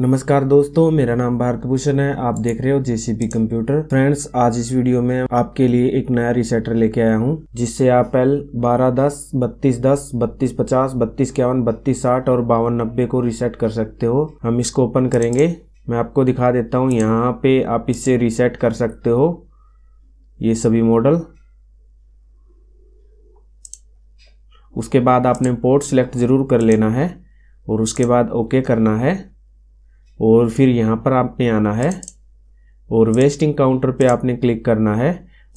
नमस्कार दोस्तों मेरा नाम भारत भूषण है आप देख रहे हो जेसीबी कंप्यूटर फ्रेंड्स आज इस वीडियो में आपके लिए एक नया रिसेटर लेके आया हूं जिससे आप एल बारह दस बत्तीस दस बत्तीस पचास बत्तीस इक्यावन बत्तीस साठ और बावन नब्बे को रिसेट कर सकते हो हम इसको ओपन करेंगे मैं आपको दिखा देता हूँ यहाँ पे आप इससे रिसेट कर सकते हो ये सभी मॉडल उसके बाद आपने पोर्ट सिलेक्ट ज़रूर कर लेना है और उसके बाद ओके करना है और फिर यहाँ पर आपने आना है और वेस्टिंग काउंटर पे आपने क्लिक करना है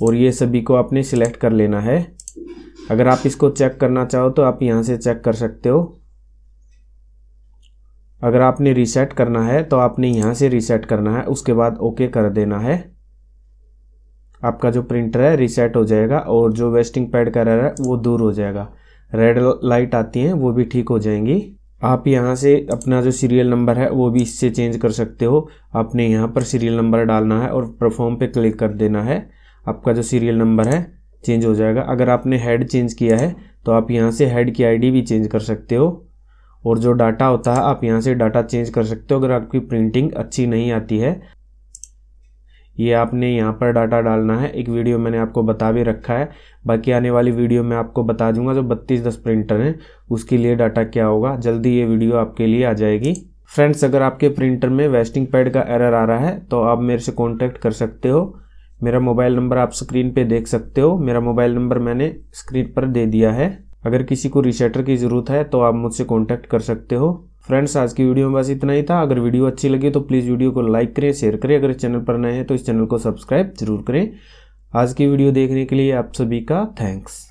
और ये सभी को आपने सिलेक्ट कर लेना है अगर आप इसको चेक करना चाहो तो आप यहाँ से चेक कर सकते हो अगर आपने रीसेट करना है तो आपने यहाँ से रीसेट करना है उसके बाद ओके कर देना है आपका जो प्रिंटर है रीसेट हो जाएगा और जो वेस्टिंग पैड का रह रहा है वो दूर हो जाएगा रेड लाइट आती हैं वो भी ठीक हो जाएंगी आप यहाँ से अपना जो सीरियल नंबर है वो भी इससे चेंज कर सकते हो आपने यहाँ पर सीरियल नंबर डालना है और परफॉर्म पे क्लिक कर देना है आपका जो सीरियल नंबर है चेंज हो जाएगा अगर आपने हेड चेंज किया है तो आप यहाँ से हेड की आईडी भी चेंज कर सकते हो और जो डाटा होता है आप यहाँ से डाटा चेंज कर सकते हो अगर आपकी प्रिंटिंग अच्छी नहीं आती है ये आपने यहाँ पर डाटा डालना है एक वीडियो मैंने आपको बता भी रखा है बाकी आने वाली वीडियो में आपको बता दूंगा जो बत्तीस दस प्रिंटर हैं उसके लिए डाटा क्या होगा जल्दी ये वीडियो आपके लिए आ जाएगी फ्रेंड्स अगर आपके प्रिंटर में वेस्टिंग पैड का एरर आ रहा है तो आप मेरे से कॉन्टैक्ट कर सकते हो मेरा मोबाइल नंबर आप स्क्रीन पर देख सकते हो मेरा मोबाइल नंबर मैंने स्क्रीन पर दे दिया है अगर किसी को रिसेटर की ज़रूरत है तो आप मुझसे कॉन्टैक्ट कर सकते हो फ्रेंड्स आज की वीडियो में बस इतना ही था अगर वीडियो अच्छी लगी तो प्लीज़ वीडियो को लाइक करें शेयर करें अगर चैनल पर नए हैं तो इस चैनल को सब्सक्राइब जरूर करें आज की वीडियो देखने के लिए आप सभी का थैंक्स